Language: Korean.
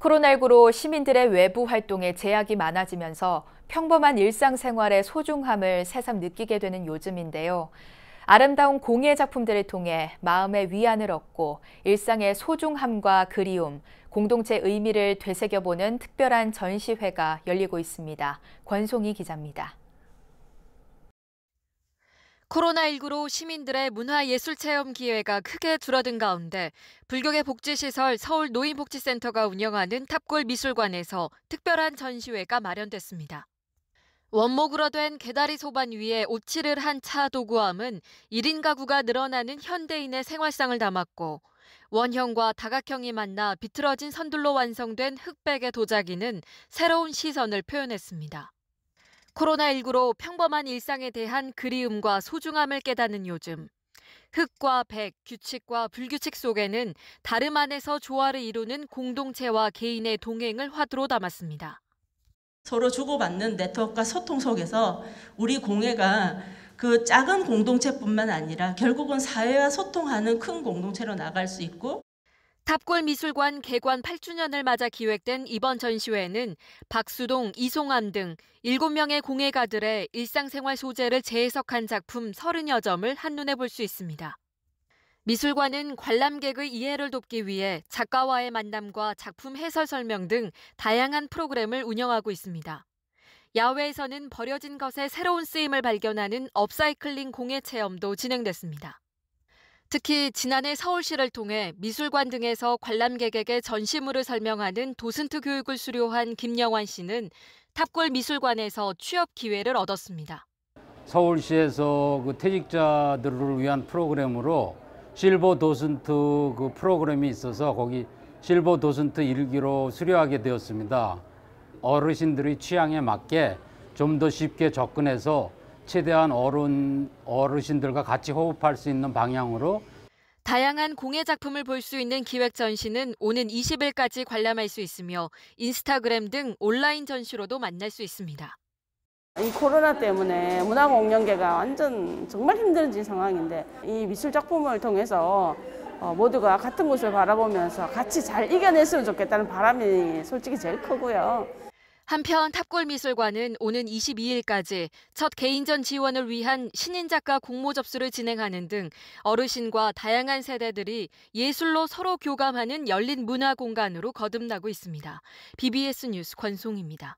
코로나19로 시민들의 외부 활동에 제약이 많아지면서 평범한 일상생활의 소중함을 새삼 느끼게 되는 요즘인데요. 아름다운 공예 작품들을 통해 마음의 위안을 얻고 일상의 소중함과 그리움, 공동체 의미를 되새겨보는 특별한 전시회가 열리고 있습니다. 권송희 기자입니다. 코로나19로 시민들의 문화예술 체험 기회가 크게 줄어든 가운데 불교계 복지시설 서울 노인복지센터가 운영하는 탑골 미술관에서 특별한 전시회가 마련됐습니다. 원목으로 된 개다리 소반 위에 오치를 한차 도구함은 1인 가구가 늘어나는 현대인의 생활상을 담았고 원형과 다각형이 만나 비틀어진 선들로 완성된 흑백의 도자기는 새로운 시선을 표현했습니다. 코로나19로 평범한 일상에 대한 그리움과 소중함을 깨닫는 요즘. 흑과 백, 규칙과 불규칙 속에는 다름 안에서 조화를 이루는 공동체와 개인의 동행을 화두로 담았습니다. 서로 주고받는 네트워크와 소통 속에서 우리 공예가 그 작은 공동체뿐만 아니라 결국은 사회와 소통하는 큰 공동체로 나갈 수 있고 탑골미술관 개관 8주년을 맞아 기획된 이번 전시회는 박수동, 이송암 등 7명의 공예가들의 일상생활 소재를 재해석한 작품 30여 점을 한눈에 볼 수 있습니다. 미술관은 관람객의 이해를 돕기 위해 작가와의 만남과 작품 해설 설명 등 다양한 프로그램을 운영하고 있습니다. 야외에서는 버려진 것의 새로운 쓰임을 발견하는 업사이클링 공예 체험도 진행됐습니다. 특히 지난해 서울시를 통해 미술관 등에서 관람객에게 전시물을 설명하는 도슨트 교육을 수료한 김영환 씨는 탑골 미술관에서 취업 기회를 얻었습니다. 서울시에서 그 퇴직자들을 위한 프로그램으로 실버 도슨트 그 프로그램이 있어서 거기 실버 도슨트 일기로 수료하게 되었습니다. 어르신들의 취향에 맞게 좀 더 쉽게 접근해서 최대한 어른, 어르신들과 같이 호흡할 수 있는 방향으로 다양한 공예 작품을 볼 수 있는 기획 전시는 오는 20일까지 관람할 수 있으며 인스타그램 등 온라인 전시로도 만날 수 있습니다. 이 코로나 때문에 문화공연계가 완전 정말 힘들 상황인데 이 미술 작품을 통해서 어, 모두가 같은 곳을 바라보면서 같이 잘 이겨냈으면 좋겠다는 바람이 솔직히 제일 크고요. 한편 탑골미술관은 오는 22일까지 첫 개인전 지원을 위한 신인 작가 공모 접수를 진행하는 등 어르신과 다양한 세대들이 예술로 서로 교감하는 열린 문화 공간으로 거듭나고 있습니다. BBS 뉴스 권송입니다.